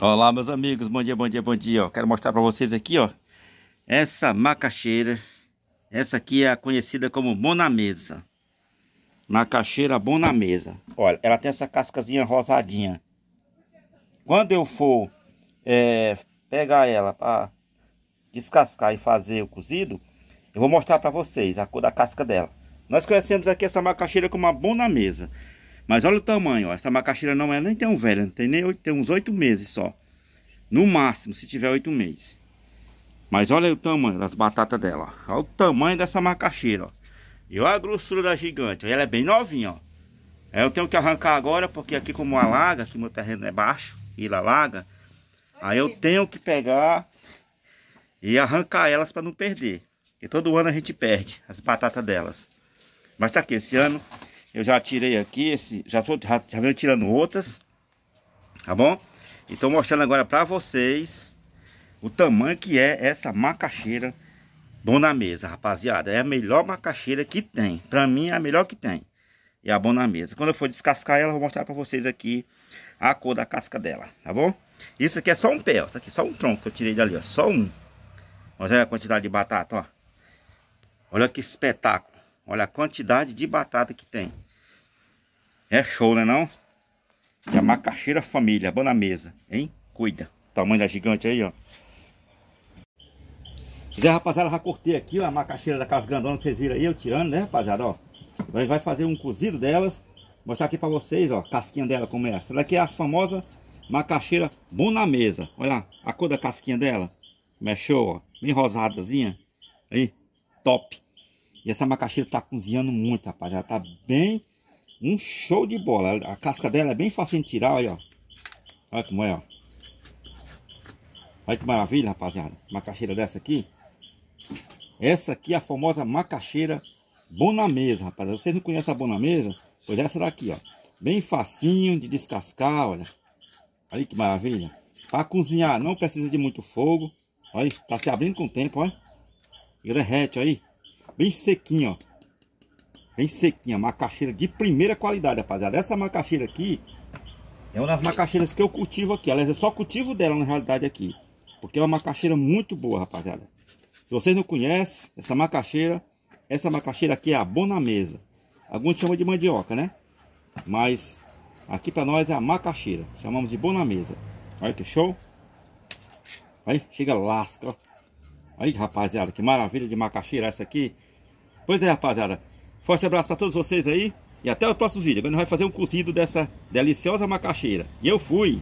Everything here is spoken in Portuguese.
Olá meus amigos, bom dia, bom dia, bom dia ó. Quero mostrar para vocês aqui ó Essa macaxeira Essa aqui é conhecida como bonamesa Macaxeira bonamesa Olha, ela tem essa cascazinha rosadinha Quando eu for é, pegar ela para descascar e fazer o cozido Eu vou mostrar para vocês a cor da casca dela Nós conhecemos aqui essa macaxeira como uma bonamesa mas olha o tamanho, ó. Essa macaxeira não é nem tão velha, não tem nem 8, tem uns oito meses só. No máximo, se tiver oito meses. Mas olha o tamanho das batatas dela, ó. Olha o tamanho dessa macaxeira, ó. E olha a grossura da gigante, ó. Ela é bem novinha, ó. É, eu tenho que arrancar agora, porque aqui como alaga, aqui meu terreno é baixo, e alaga. Aí eu tenho que pegar e arrancar elas para não perder. E todo ano a gente perde as batatas delas. Mas tá aqui, esse ano eu já tirei aqui esse, já tô já, já venho tirando outras, tá bom? E tô mostrando agora para vocês o tamanho que é essa macaxeira Dona Mesa, rapaziada. É a melhor macaxeira que tem. Pra mim é a melhor que tem. É a Bona Mesa. Quando eu for descascar ela, eu vou mostrar pra vocês aqui a cor da casca dela, tá bom? Isso aqui é só um pé, ó. Tá aqui é só um tronco que eu tirei dali, ó. Só um. Mas Olha a quantidade de batata, ó. Olha que espetáculo. Olha a quantidade de batata que tem. É show, né não? E a macaxeira família, boa na mesa, hein? Cuida. tamanho da gigante aí, ó. Zé, rapaziada, já cortei aqui ó, a macaxeira da casa grandona que vocês viram aí, eu tirando, né, rapaziada, ó. Nós vai fazer um cozido delas, mostrar aqui pra vocês, ó, a casquinha dela como é. Essa daqui é a famosa macaxeira boa na mesa. Olha lá, a cor da casquinha dela, Mexeu, é show, ó. Bem rosadazinha, aí, top. E essa macaxeira tá cozinhando muito, rapaziada, tá bem um show de bola. A casca dela é bem fácil de tirar, olha, Olha como é, ó. Olha que maravilha, rapaziada. Macaxeira dessa aqui. Essa aqui é a famosa macaxeira bonamesa, rapaziada. Vocês não conhecem a bonamesa? Pois essa daqui, ó. Bem facinho de descascar, olha. Olha que maravilha. Para cozinhar não precisa de muito fogo. Olha, tá se abrindo com o tempo, olha. Derrete aí. Bem sequinho, ó. Bem sequinha, macaxeira de primeira qualidade, rapaziada. Essa macaxeira aqui é uma das macaxeiras que eu cultivo aqui. Aliás, eu é só cultivo dela na realidade aqui. Porque é uma macaxeira muito boa, rapaziada. Se vocês não conhecem essa macaxeira, essa macaxeira aqui é a Bonamesa. Alguns chamam de mandioca, né? Mas aqui para nós é a macaxeira. Chamamos de Bonamesa. Olha que show. Aí, chega lasca. Aí, rapaziada, que maravilha de macaxeira essa aqui. Pois é, rapaziada. Forte abraço para todos vocês aí. E até o próximo vídeo. Agora a gente vai fazer um cozido dessa deliciosa macaxeira. E eu fui!